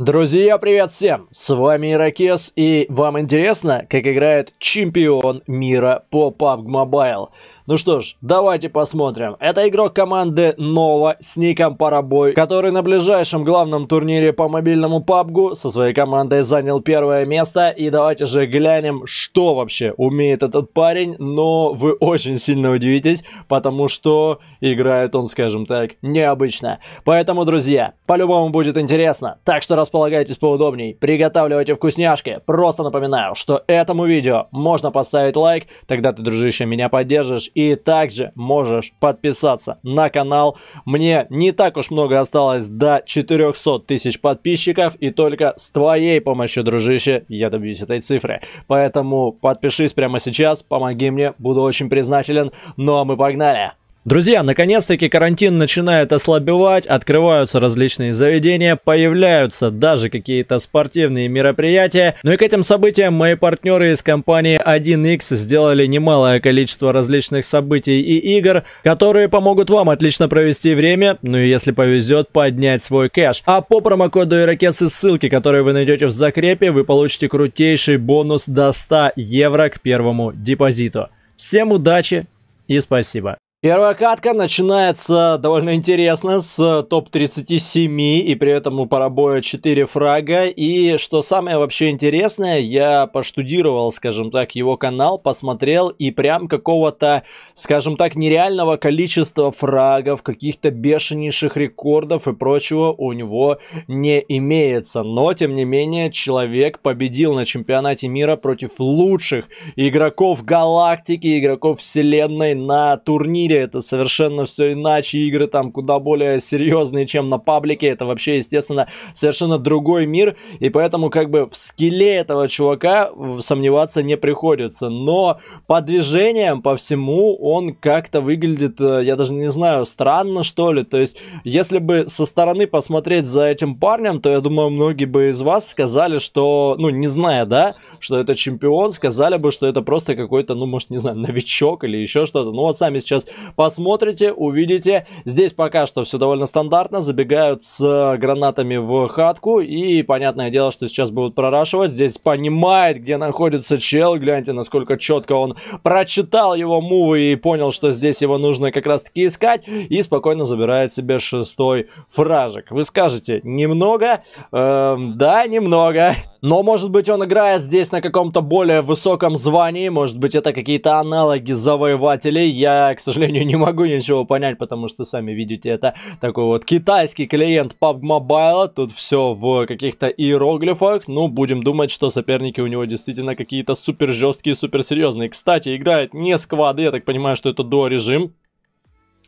Друзья, привет всем! С вами Иракес, и вам интересно, как играет чемпион мира по PUBG Mobile? Ну что ж, давайте посмотрим. Это игрок команды Нова с ником Парабой, который на ближайшем главном турнире по мобильному PUBG со своей командой занял первое место. И давайте же глянем, что вообще умеет этот парень. Но вы очень сильно удивитесь, потому что играет он, скажем так, необычно. Поэтому, друзья, по-любому будет интересно. Так что располагайтесь поудобней, приготавливайте вкусняшки. Просто напоминаю, что этому видео можно поставить лайк, тогда ты, дружище, меня поддержишь хочешь. И также можешь подписаться на канал. Мне не так уж много осталось до 400 тысяч подписчиков. И только с твоей помощью, дружище, я добьюсь этой цифры. Поэтому подпишись прямо сейчас, помоги мне, буду очень признателен. Ну а мы погнали! Друзья, наконец-таки карантин начинает ослабевать, открываются различные заведения, появляются даже какие-то спортивные мероприятия. Ну и к этим событиям мои партнеры из компании 1x сделали немалое количество различных событий и игр, которые помогут вам отлично провести время, ну и если повезет, поднять свой кэш. А по промокоду Ирокес и ссылки, которые вы найдете в закрепе, вы получите крутейший бонус до 100 евро к первому депозиту. Всем удачи и спасибо! Первая катка начинается довольно интересно с э, топ-37 и при этом у парабоя 4 фрага. И что самое вообще интересное, я поштудировал, скажем так, его канал, посмотрел и прям какого-то, скажем так, нереального количества фрагов, каких-то бешенейших рекордов и прочего у него не имеется. Но, тем не менее, человек победил на чемпионате мира против лучших игроков галактики, игроков вселенной на турнире мире это совершенно все иначе, игры там куда более серьезные, чем на паблике, это вообще, естественно, совершенно другой мир, и поэтому как бы в скеле этого чувака сомневаться не приходится, но по движениям, по всему, он как-то выглядит, э, я даже не знаю, странно что ли, то есть, если бы со стороны посмотреть за этим парнем, то я думаю, многие бы из вас сказали, что, ну, не зная, да, что это чемпион, сказали бы, что это просто какой-то, ну, может, не знаю, новичок или еще что-то. Ну, вот сами сейчас Посмотрите, увидите. Здесь пока что все довольно стандартно. Забегают с гранатами в хатку. И понятное дело, что сейчас будут прорашивать. Здесь понимает, где находится чел. Гляньте, насколько четко он прочитал его мувы и понял, что здесь его нужно как раз-таки искать. И спокойно забирает себе шестой фражик. Вы скажете, немного? Эм, да, немного. Но, может быть, он играет здесь на каком-то более высоком звании. Может быть, это какие-то аналоги завоевателей. Я, к сожалению, сожалению, не могу ничего понять, потому что, сами видите, это такой вот китайский клиент PUBG Mobile. Тут все в каких-то иероглифах. Ну, будем думать, что соперники у него действительно какие-то супер жесткие, супер серьезные. Кстати, играет не сквады, я так понимаю, что это до режим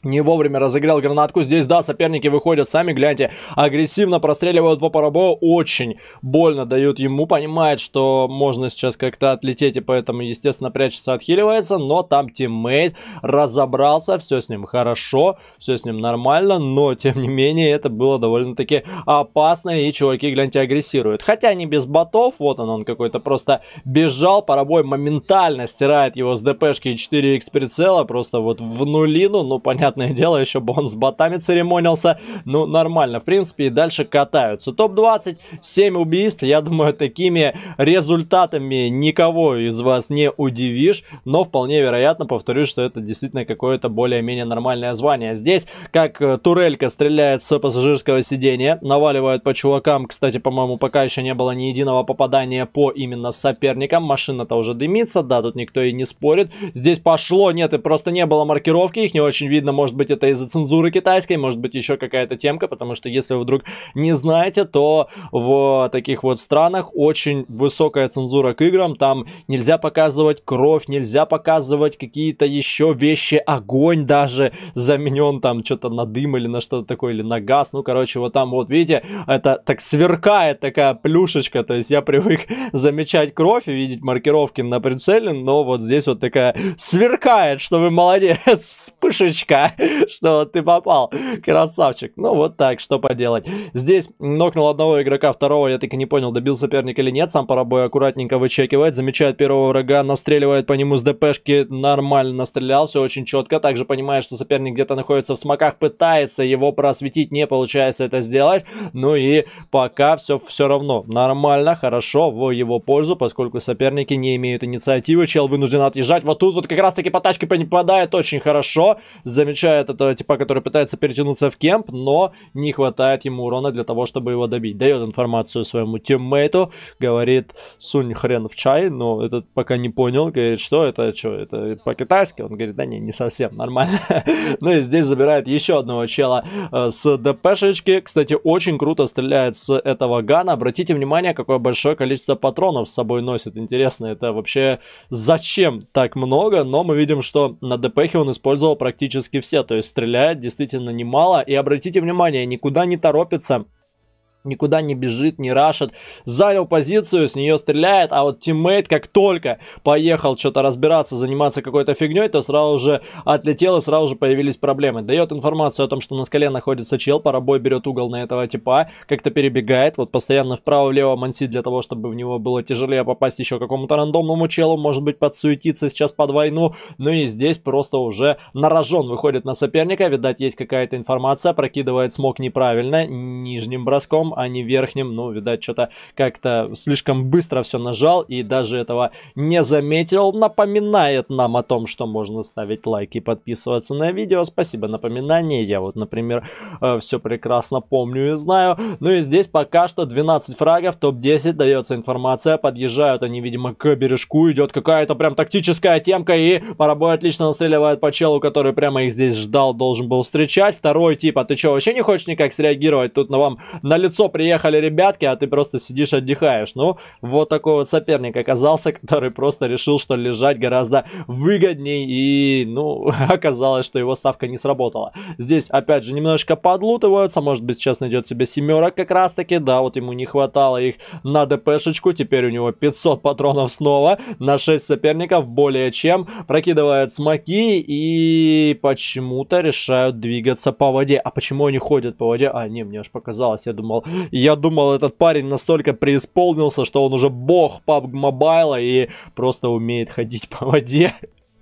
не вовремя разыграл гранатку. Здесь, да, соперники выходят сами, гляньте, агрессивно простреливают по парабо. Очень больно дают ему. Понимает, что можно сейчас как-то отлететь, и поэтому, естественно, прячется, отхиливается. Но там тиммейт разобрался, все с ним хорошо, все с ним нормально. Но, тем не менее, это было довольно-таки опасно, и чуваки, гляньте, агрессируют. Хотя не без ботов, вот он, он какой-то просто бежал. Парабой моментально стирает его с ДПшки 4х прицела, просто вот в нулину, ну, понятно понятное дело, еще бы он с ботами церемонился. Ну, нормально, в принципе, и дальше катаются. Топ-20, 7 убийств. Я думаю, такими результатами никого из вас не удивишь. Но вполне вероятно, повторюсь, что это действительно какое-то более-менее нормальное звание. Здесь, как э, турелька стреляет с пассажирского сидения, наваливает по чувакам. Кстати, по-моему, пока еще не было ни единого попадания по именно соперникам. Машина-то уже дымится, да, тут никто и не спорит. Здесь пошло, нет, и просто не было маркировки. Их не очень видно, может быть это из-за цензуры китайской, может быть еще какая-то темка, потому что если вы вдруг не знаете, то в таких вот странах очень высокая цензура к играм, там нельзя показывать кровь, нельзя показывать какие-то еще вещи, огонь даже заменен там что-то на дым или на что-то такое, или на газ, ну короче, вот там вот видите, это так сверкает такая плюшечка, то есть я привык замечать кровь и видеть маркировки на прицеле, но вот здесь вот такая сверкает, что вы молодец, вспышечка. что ты попал. Красавчик. Ну вот так, что поделать. Здесь нокнул одного игрока, второго, я так и не понял, добил соперник или нет. Сам парабой аккуратненько вычекивает, замечает первого врага, настреливает по нему с ДПшки, нормально настрелял, все очень четко. Также понимает, что соперник где-то находится в смоках, пытается его просветить, не получается это сделать. Ну и пока все, все равно нормально, хорошо, в его пользу, поскольку соперники не имеют инициативы. Чел вынужден отъезжать. Вот тут вот как раз таки по тачке попадает очень хорошо. Замечательно замечает этого типа, который пытается перетянуться в кемп, но не хватает ему урона для того, чтобы его добить. Дает информацию своему тиммейту, говорит, сунь хрен в чай, но этот пока не понял, говорит, что это, что это по-китайски? Он говорит, да не, не совсем нормально. ну и здесь забирает еще одного чела э, с ДПшечки. Кстати, очень круто стреляет с этого гана. Обратите внимание, какое большое количество патронов с собой носит. Интересно, это вообще зачем так много? Но мы видим, что на ДПхе он использовал практически все все, то есть стреляет действительно немало. И обратите внимание, никуда не торопится никуда не бежит, не рашит, занял позицию, с нее стреляет, а вот тиммейт как только поехал что-то разбираться, заниматься какой-то фигней, то сразу же отлетел и сразу же появились проблемы. Дает информацию о том, что на скале находится чел, парабой берет угол на этого типа, как-то перебегает, вот постоянно вправо-влево манси для того, чтобы в него было тяжелее попасть еще какому-то рандомному челу, может быть подсуетиться сейчас под войну, ну и здесь просто уже нарожен выходит на соперника, видать есть какая-то информация, прокидывает смог неправильно, нижним броском, а не верхнем. Ну, видать, что-то как-то слишком быстро все нажал и даже этого не заметил. Напоминает нам о том, что можно ставить лайки и подписываться на видео. Спасибо, напоминание. Я вот, например, э, все прекрасно помню и знаю. Ну и здесь пока что 12 фрагов, топ-10 дается информация. Подъезжают они, видимо, к бережку. Идет какая-то прям тактическая темка и Парабой отлично настреливает по челу, который прямо их здесь ждал, должен был встречать. Второй тип, а ты что, вообще не хочешь никак среагировать? Тут на вам на лицо лицо приехали ребятки, а ты просто сидишь отдыхаешь. Ну, вот такой вот соперник оказался, который просто решил, что лежать гораздо выгодней. И, ну, оказалось, что его ставка не сработала. Здесь, опять же, немножко подлутываются. Может быть, сейчас найдет себе семерок как раз-таки. Да, вот ему не хватало их на ДПшечку. Теперь у него 500 патронов снова на 6 соперников более чем. Прокидывает смоки и почему-то решают двигаться по воде. А почему они ходят по воде? А, не, мне аж показалось. Я думал, я думал, этот парень настолько преисполнился, что он уже бог PUBG мобайла и просто умеет ходить по воде.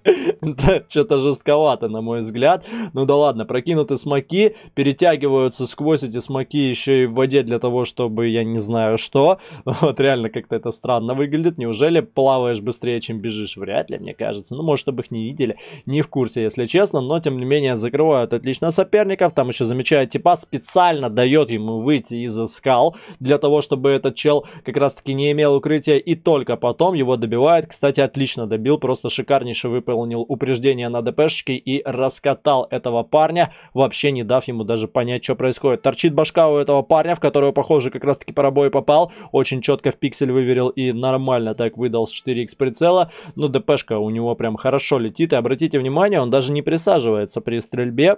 Это что-то жестковато, на мой взгляд. Ну да ладно, прокинуты смоки, перетягиваются сквозь эти смоки еще и в воде для того, чтобы я не знаю что. Вот реально как-то это странно выглядит. Неужели плаваешь быстрее, чем бежишь? Вряд ли, мне кажется. Ну, может, чтобы их не видели. Не в курсе, если честно, но тем не менее закрывают отлично соперников. Там еще замечает типа, специально дает ему выйти из-за скал для того, чтобы этот чел как раз-таки не имел укрытия и только потом его добивает. Кстати, отлично добил, просто шикарнейший выпад выполнил упреждение на ДПшке и раскатал этого парня, вообще не дав ему даже понять, что происходит. Торчит башка у этого парня, в которую, похоже, как раз-таки пробой попал. Очень четко в пиксель выверил и нормально так выдал с 4х прицела. Но ну, ДПшка у него прям хорошо летит. И обратите внимание, он даже не присаживается при стрельбе.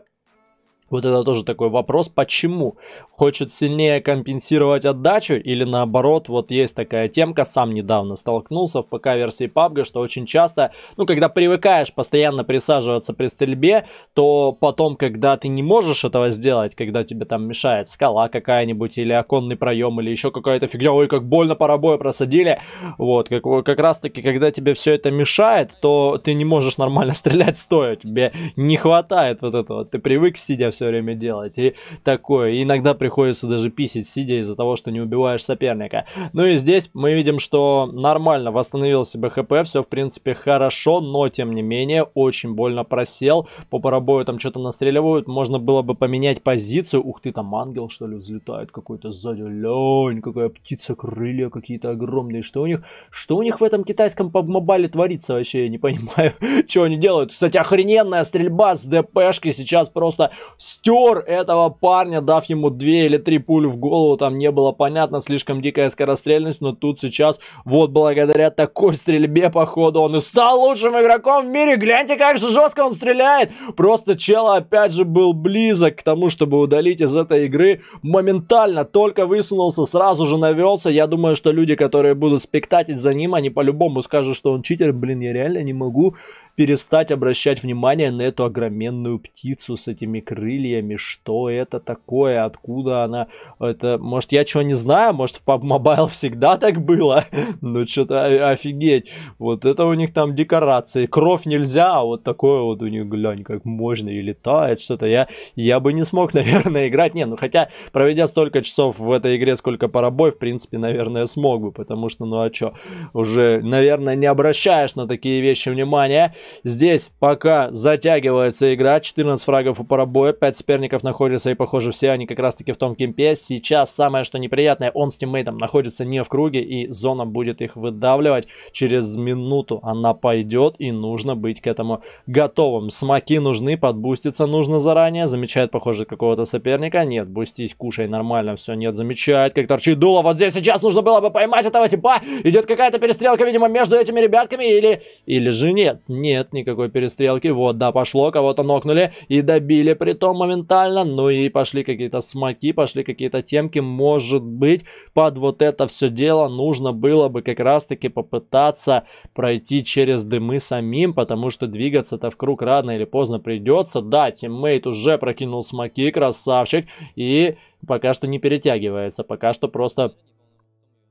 Вот это тоже такой вопрос, почему? Хочет сильнее компенсировать отдачу или наоборот? Вот есть такая темка, сам недавно столкнулся в ПК-версии PUBG, что очень часто, ну, когда привыкаешь постоянно присаживаться при стрельбе, то потом, когда ты не можешь этого сделать, когда тебе там мешает скала какая-нибудь или оконный проем или еще какая-то фигня, ой, как больно по рабою просадили, вот, как, как раз-таки, когда тебе все это мешает, то ты не можешь нормально стрелять стоя, тебе не хватает вот этого, ты привык сидя все все время делать. И такое. И иногда приходится даже писить, сидя из-за того, что не убиваешь соперника. Ну и здесь мы видим, что нормально восстановил себе хп. Все, в принципе, хорошо, но тем не менее очень больно просел. По парабою там что-то настреливают. Можно было бы поменять позицию. Ух ты, там ангел, что ли, взлетает какой-то сзади. Лень, какая птица, крылья какие-то огромные. Что у них? Что у них в этом китайском пабмобале творится вообще? Я не понимаю, что они делают. Кстати, охрененная стрельба с ДПшки сейчас просто стер этого парня, дав ему две или три пули в голову, там не было понятно, слишком дикая скорострельность, но тут сейчас вот благодаря такой стрельбе, походу, он и стал лучшим игроком в мире, гляньте, как же жестко он стреляет, просто чел опять же был близок к тому, чтобы удалить из этой игры моментально, только высунулся, сразу же навелся, я думаю, что люди, которые будут спектатить за ним, они по-любому скажут, что он читер, блин, я реально не могу перестать обращать внимание на эту огроменную птицу с этими крыльями, крыльями, что это такое, откуда она, это, может, я чего не знаю, может, в PUBG Mobile всегда так было, ну, что-то офигеть, вот это у них там декорации, кровь нельзя, а вот такое вот у них, глянь, как можно, и летает что-то, я, я бы не смог, наверное, играть, не, ну, хотя, проведя столько часов в этой игре, сколько парабой, в принципе, наверное, смог бы, потому что, ну, а что? уже, наверное, не обращаешь на такие вещи внимания, здесь пока затягивается игра, 14 фрагов у парабоя, пять соперников находится, и, похоже, все они как раз-таки в том кемпе. Сейчас самое, что неприятное, он с тиммейтом находится не в круге, и зона будет их выдавливать. Через минуту она пойдет, и нужно быть к этому готовым. Смоки нужны, подбуститься нужно заранее. Замечает, похоже, какого-то соперника. Нет, бустись, кушай, нормально, все, нет, замечает, как торчит дуло. Вот здесь сейчас нужно было бы поймать этого типа. Идет какая-то перестрелка, видимо, между этими ребятками, или... Или же нет, нет никакой перестрелки. Вот, да, пошло, кого-то нокнули и добили, при том все моментально. Ну и пошли какие-то смоки, пошли какие-то темки. Может быть, под вот это все дело нужно было бы как раз-таки попытаться пройти через дымы самим, потому что двигаться-то в круг рано или поздно придется. Да, тиммейт уже прокинул смоки, красавчик. И пока что не перетягивается, пока что просто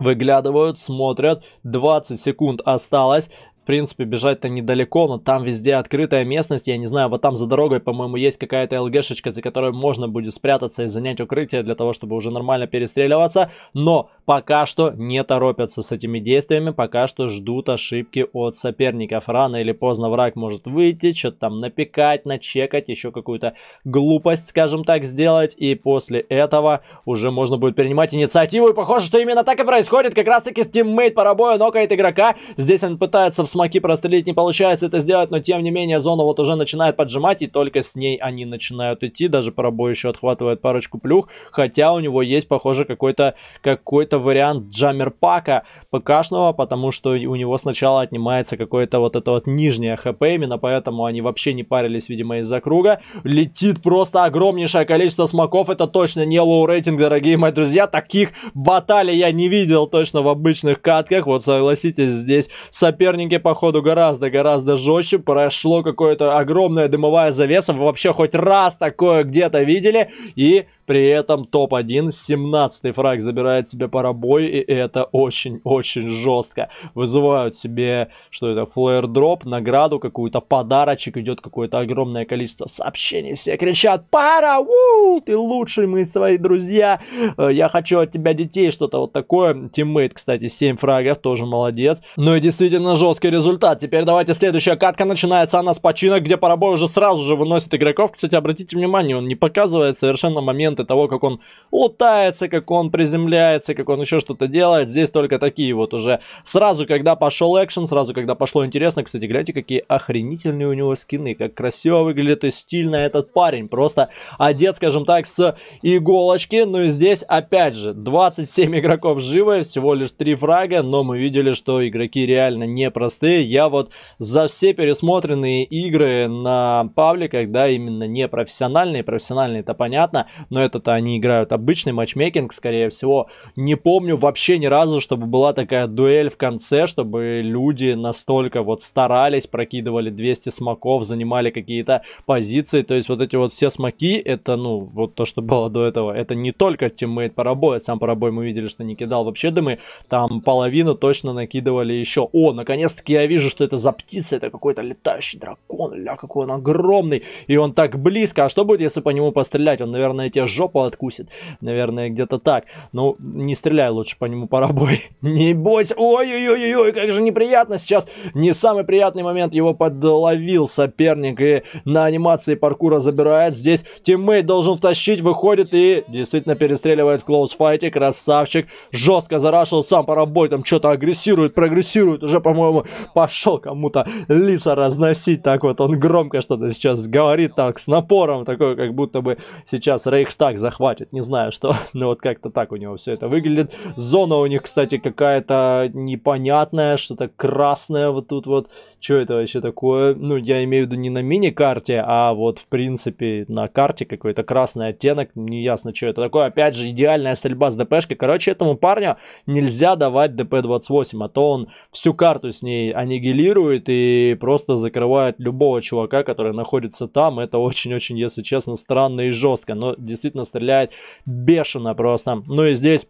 Выглядывают, смотрят, 20 секунд осталось, в принципе, бежать-то недалеко, но там везде открытая местность. Я не знаю, вот там за дорогой, по-моему, есть какая-то ЛГшечка, за которой можно будет спрятаться и занять укрытие для того, чтобы уже нормально перестреливаться. Но пока что не торопятся с этими действиями, пока что ждут ошибки от соперников. Рано или поздно враг может выйти, что-то там напекать, начекать, еще какую-то глупость, скажем так, сделать. И после этого уже можно будет принимать инициативу. И похоже, что именно так и происходит. Как раз-таки тиммейт по рабою нокает игрока. Здесь он пытается в с прострелить не получается это сделать, но тем не менее зона вот уже начинает поджимать, и только с ней они начинают идти. Даже пробой еще отхватывает парочку плюх, хотя у него есть, похоже, какой-то какой вариант джаммерпака ПКшного, потому что у него сначала отнимается какое-то вот это вот нижнее ХП, именно поэтому они вообще не парились, видимо, из-за круга. Летит просто огромнейшее количество смоков, это точно не лоу рейтинг, дорогие мои друзья, таких баталий я не видел точно в обычных катках, вот согласитесь, здесь соперники походу, гораздо-гораздо жестче. Прошло какое-то огромное дымовая завеса. Вы вообще хоть раз такое где-то видели? И при этом топ-1, 17-й фраг забирает себе парабой, и это очень-очень жестко. Вызывают себе, что это, флэр-дроп, награду какую-то, подарочек, идет какое-то огромное количество сообщений. Все кричат, пара, уу, ты лучший, мы свои друзья, э, я хочу от тебя детей, что-то вот такое. Тиммейт, кстати, 7 фрагов, тоже молодец. Ну и действительно жестко результат. Теперь давайте следующая катка. Начинается она с починок, где Парабой уже сразу же выносит игроков. Кстати, обратите внимание, он не показывает совершенно моменты того, как он лутается, как он приземляется, как он еще что-то делает. Здесь только такие вот уже. Сразу, когда пошел экшен, сразу, когда пошло интересно. Кстати, гляньте, какие охренительные у него скины. Как красиво выглядит и стильно этот парень. Просто одет, скажем так, с иголочки. Ну и здесь, опять же, 27 игроков живы, всего лишь 3 фрага. Но мы видели, что игроки реально непростые посты. Я вот за все пересмотренные игры на пабликах, да, именно не профессиональные, профессиональные это понятно, но это-то они играют обычный матчмейкинг, скорее всего. Не помню вообще ни разу, чтобы была такая дуэль в конце, чтобы люди настолько вот старались, прокидывали 200 смоков, занимали какие-то позиции. То есть вот эти вот все смоки, это, ну, вот то, что было до этого, это не только тиммейт Парабоя, сам Парабой мы видели, что не кидал вообще дымы, там половину точно накидывали еще. О, наконец-таки я вижу, что это за птица, это какой-то летающий дракон, ля, какой он огромный, и он так близко, а что будет, если по нему пострелять? Он, наверное, тебе жопу откусит, наверное, где-то так. Ну, не стреляй лучше по нему парабой, не бойся, ой-ой-ой-ой, как же неприятно сейчас, не самый приятный момент, его подловил соперник, и на анимации паркура забирает, здесь тиммейт должен втащить, выходит и действительно перестреливает в клоус-файте, красавчик, жестко зарашил сам парабой, там что-то агрессирует, прогрессирует, уже, по-моему, пошел кому-то лица разносить, так вот он громко что-то сейчас говорит, так с напором, такой, как будто бы сейчас Рейхстаг захватит, не знаю что, но вот как-то так у него все это выглядит. Зона у них, кстати, какая-то непонятная, что-то красное вот тут вот, что это вообще такое, ну, я имею в виду не на мини-карте, а вот, в принципе, на карте какой-то красный оттенок, не ясно, что это такое, опять же, идеальная стрельба с ДПшкой, короче, этому парню нельзя давать ДП-28, а то он всю карту с ней аннигилирует и просто закрывает любого чувака, который находится там. Это очень-очень, если честно, странно и жестко, но действительно стреляет бешено просто. Ну и здесь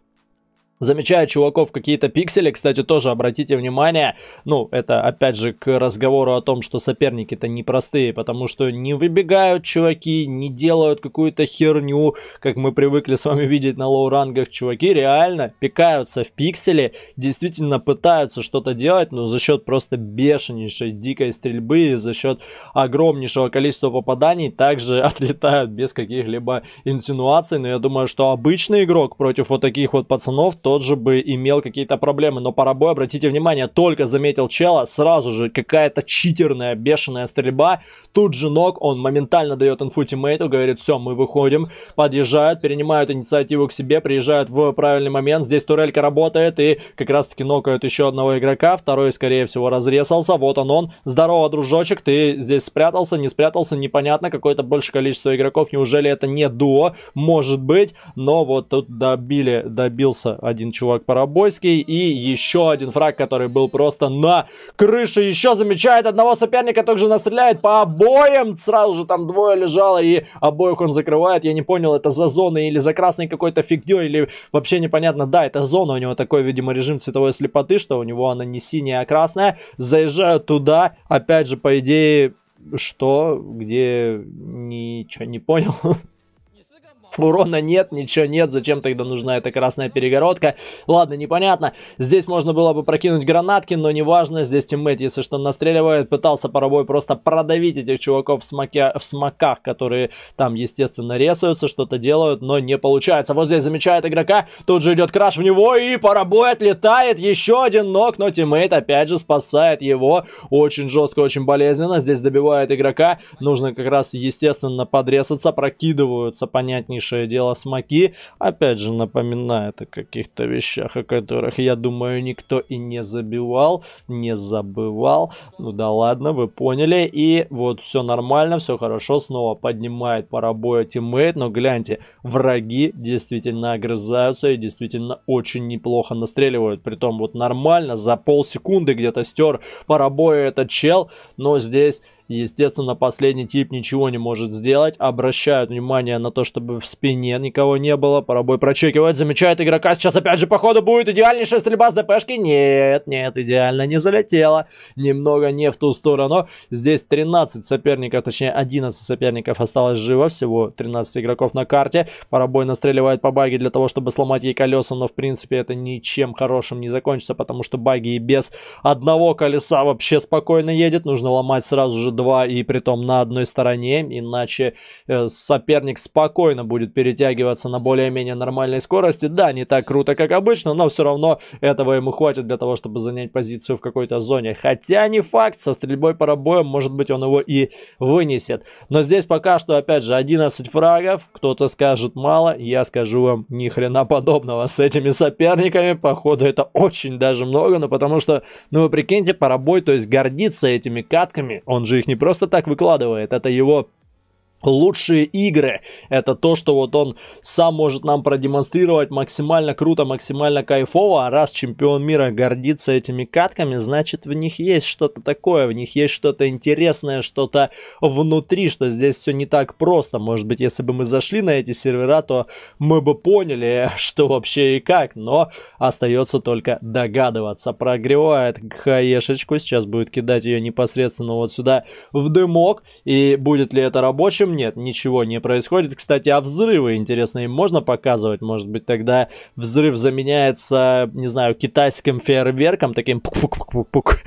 замечает чуваков какие-то пиксели. Кстати, тоже обратите внимание, ну, это опять же к разговору о том, что соперники-то непростые, потому что не выбегают чуваки, не делают какую-то херню, как мы привыкли с вами видеть на лоу-рангах. Чуваки реально пикаются в пиксели, действительно пытаются что-то делать, но за счет просто бешенейшей дикой стрельбы и за счет огромнейшего количества попаданий также отлетают без каких-либо инсинуаций. Но я думаю, что обычный игрок против вот таких вот пацанов, то тот же бы имел какие-то проблемы. Но Парабой, обратите внимание, только заметил чела, сразу же какая-то читерная, бешеная стрельба. Тут же ног, он моментально дает инфу тиммейту, говорит, все, мы выходим. Подъезжают, перенимают инициативу к себе, приезжают в правильный момент. Здесь турелька работает и как раз-таки нокают еще одного игрока. Второй, скорее всего, разрезался. Вот он он. Здорово, дружочек, ты здесь спрятался, не спрятался, непонятно. Какое-то большее количество игроков. Неужели это не дуо? Может быть, но вот тут добили, добился один один чувак Парабойский. И еще один фраг, который был просто на крыше. Еще замечает одного соперника, также настреляет по обоим. Сразу же там двое лежало, и обоих он закрывает. Я не понял, это за зоны или за красной какой-то фигней, или вообще непонятно. Да, это зона, у него такой, видимо, режим цветовой слепоты, что у него она не синяя, а красная. Заезжают туда, опять же, по идее, что, где, ничего не понял. Урона нет, ничего нет, зачем тогда нужна эта красная перегородка? Ладно, непонятно. Здесь можно было бы прокинуть гранатки, но неважно. Здесь тиммейт, если что, настреливает. Пытался порабой просто продавить этих чуваков в, смоке, в смоках, которые там, естественно, резаются, что-то делают, но не получается. Вот здесь замечает игрока, тут же идет краш в него, и порабой отлетает. Еще один ног, но тиммейт опять же спасает его. Очень жестко, очень болезненно. Здесь добивает игрока. Нужно как раз, естественно, подрезаться, прокидываются, понятнее дальнейшее дело Смоки опять же напоминает о каких-то вещах, о которых, я думаю, никто и не забивал, не забывал. Ну да ладно, вы поняли. И вот все нормально, все хорошо, снова поднимает парабоя тиммейт, но гляньте, враги действительно огрызаются и действительно очень неплохо настреливают. Притом вот нормально, за полсекунды где-то стер парабоя этот чел, но здесь Естественно, последний тип ничего не может сделать. Обращают внимание на то, чтобы в спине никого не было. Парабой прочекивает, замечает игрока. Сейчас опять же, походу, будет идеальнейшая стрельба с ДПшки. Нет, нет, идеально не залетела. Немного не в ту сторону. Здесь 13 соперников, точнее 11 соперников осталось живо. Всего 13 игроков на карте. Парабой настреливает по баге для того, чтобы сломать ей колеса. Но, в принципе, это ничем хорошим не закончится, потому что баги и без одного колеса вообще спокойно едет. Нужно ломать сразу же 2 и том на одной стороне, иначе э, соперник спокойно будет перетягиваться на более-менее нормальной скорости. Да, не так круто, как обычно, но все равно этого ему хватит для того, чтобы занять позицию в какой-то зоне. Хотя не факт, со стрельбой по боем, может быть, он его и вынесет. Но здесь пока что, опять же, 11 фрагов. Кто-то скажет мало, я скажу вам ни хрена подобного. С этими соперниками, походу, это очень даже много, но потому что, ну вы прикиньте, Парабой, то есть гордится этими катками, он же их не не просто так выкладывает, это его Лучшие игры – это то, что вот он сам может нам продемонстрировать максимально круто, максимально кайфово. А раз чемпион мира гордится этими катками, значит в них есть что-то такое, в них есть что-то интересное, что-то внутри, что здесь все не так просто. Может быть, если бы мы зашли на эти сервера, то мы бы поняли, что вообще и как. Но остается только догадываться. Прогревает хаешечку, сейчас будет кидать ее непосредственно вот сюда в дымок. И будет ли это рабочим? нет, ничего не происходит. Кстати, а взрывы, интересные. им можно показывать? Может быть, тогда взрыв заменяется, не знаю, китайским фейерверком, таким пук-пук-пук-пук.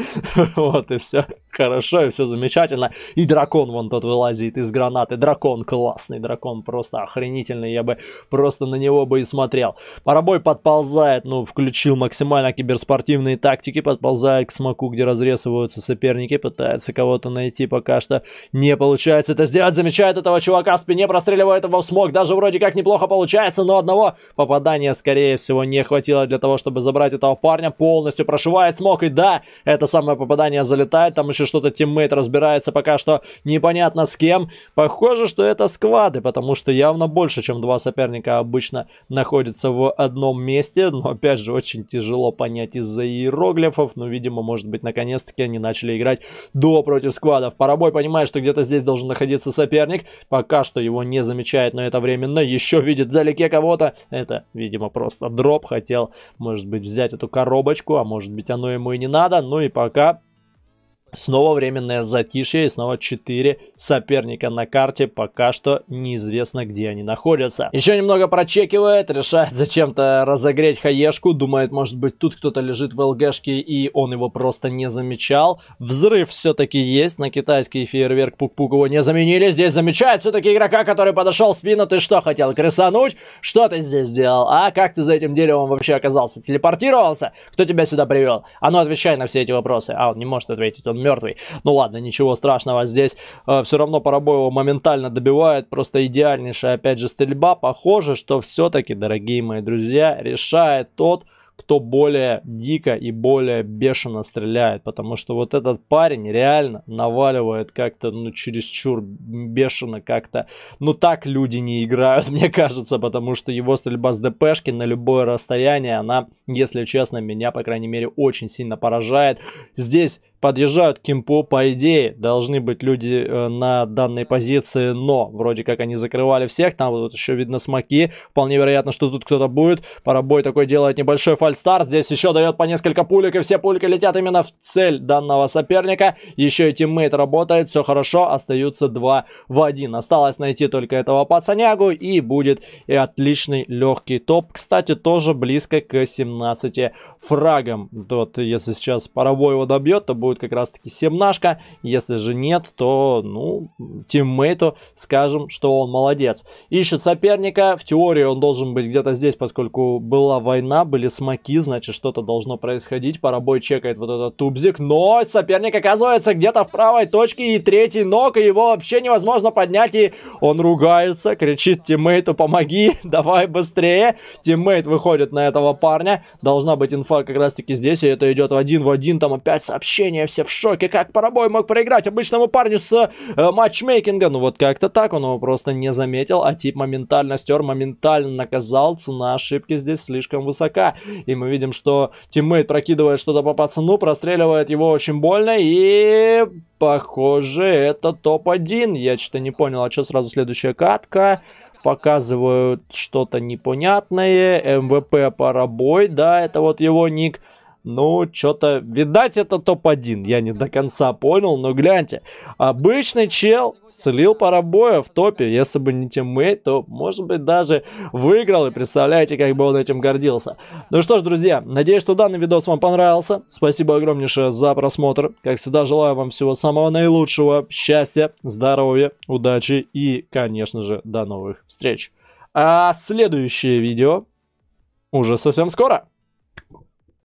Вот и все. Хорошо, и все замечательно. И дракон вон тот вылазит из гранаты. Дракон классный, дракон просто охренительный. Я бы просто на него бы и смотрел. Парабой подползает, ну, включил максимально киберспортивные тактики, подползает к смоку, где разрезываются соперники, пытается кого-то найти пока что. Не получается это сделать, замечает пробивает этого чувака в спине, простреливает его в смог. Даже вроде как неплохо получается, но одного попадания, скорее всего, не хватило для того, чтобы забрать этого парня. Полностью прошивает смог. И да, это самое попадание залетает. Там еще что-то тиммейт разбирается пока что непонятно с кем. Похоже, что это сквады, потому что явно больше, чем два соперника обычно находятся в одном месте. Но опять же, очень тяжело понять из-за иероглифов. Но, ну, видимо, может быть, наконец-таки они начали играть до против сквадов. Парабой понимает, что где-то здесь должен находиться соперник соперник. Пока что его не замечает, но это временно. Еще видит вдалеке кого-то. Это, видимо, просто дроп. Хотел, может быть, взять эту коробочку, а может быть, оно ему и не надо. Ну и пока Снова временное затишье и снова 4 соперника на карте. Пока что неизвестно, где они находятся. Еще немного прочекивает, решает зачем-то разогреть хаешку. Думает, может быть, тут кто-то лежит в ЛГшке и он его просто не замечал. Взрыв все-таки есть. На китайский фейерверк Пук-Пук его не заменили. Здесь замечает все-таки игрока, который подошел в спину. Ты что хотел, крысануть? Что ты здесь делал? А как ты за этим деревом вообще оказался? Телепортировался? Кто тебя сюда привел? А ну отвечай на все эти вопросы. А он не может ответить, он мертвый. Ну ладно, ничего страшного, здесь э, все равно Парабой его моментально добивает, просто идеальнейшая опять же стрельба. Похоже, что все-таки, дорогие мои друзья, решает тот, кто более дико и более бешено стреляет, потому что вот этот парень реально наваливает как-то, ну, чересчур бешено как-то, ну, так люди не играют, мне кажется, потому что его стрельба с ДПшки на любое расстояние, она, если честно, меня, по крайней мере, очень сильно поражает. Здесь подъезжают к Кимпо, по идее, должны быть люди э, на данной позиции, но вроде как они закрывали всех, там вот еще видно смоки, вполне вероятно, что тут кто-то будет, парабой такой делает небольшой фальстар, здесь еще дает по несколько пулек, и все пульки летят именно в цель данного соперника, еще и тиммейт работает, все хорошо, остаются 2 в 1, осталось найти только этого пацанягу, и будет и отличный легкий топ, кстати, тоже близко к 17 фрагам, вот если сейчас парабой его добьет, то будет будет как раз-таки семнашка. Если же нет, то, ну, тиммейту скажем, что он молодец. Ищет соперника. В теории он должен быть где-то здесь, поскольку была война, были смоки, значит, что-то должно происходить. Парабой чекает вот этот тубзик, но соперник оказывается где-то в правой точке, и третий ног, и его вообще невозможно поднять, и он ругается, кричит тиммейту, помоги, давай быстрее. Тиммейт выходит на этого парня. Должна быть инфа как раз-таки здесь, и это идет в один в один, там опять сообщение, сражения, все в шоке, как Парабой мог проиграть обычному парню с э, матчмейкинга. Ну вот как-то так, он его просто не заметил, а тип моментально стер, моментально наказал, цена ошибки здесь слишком высока. И мы видим, что тиммейт прокидывает что-то по пацану, простреливает его очень больно и... Похоже, это топ-1. Я что-то не понял, а что сразу следующая катка? Показывают что-то непонятное. МВП Парабой, да, это вот его ник ну, что-то, видать, это топ-1, я не до конца понял, но гляньте, обычный чел слил парабоя в топе, если бы не тиммейт, то, может быть, даже выиграл, и представляете, как бы он этим гордился. Ну что ж, друзья, надеюсь, что данный видос вам понравился, спасибо огромнейшее за просмотр, как всегда, желаю вам всего самого наилучшего, счастья, здоровья, удачи и, конечно же, до новых встреч. А следующее видео уже совсем скоро.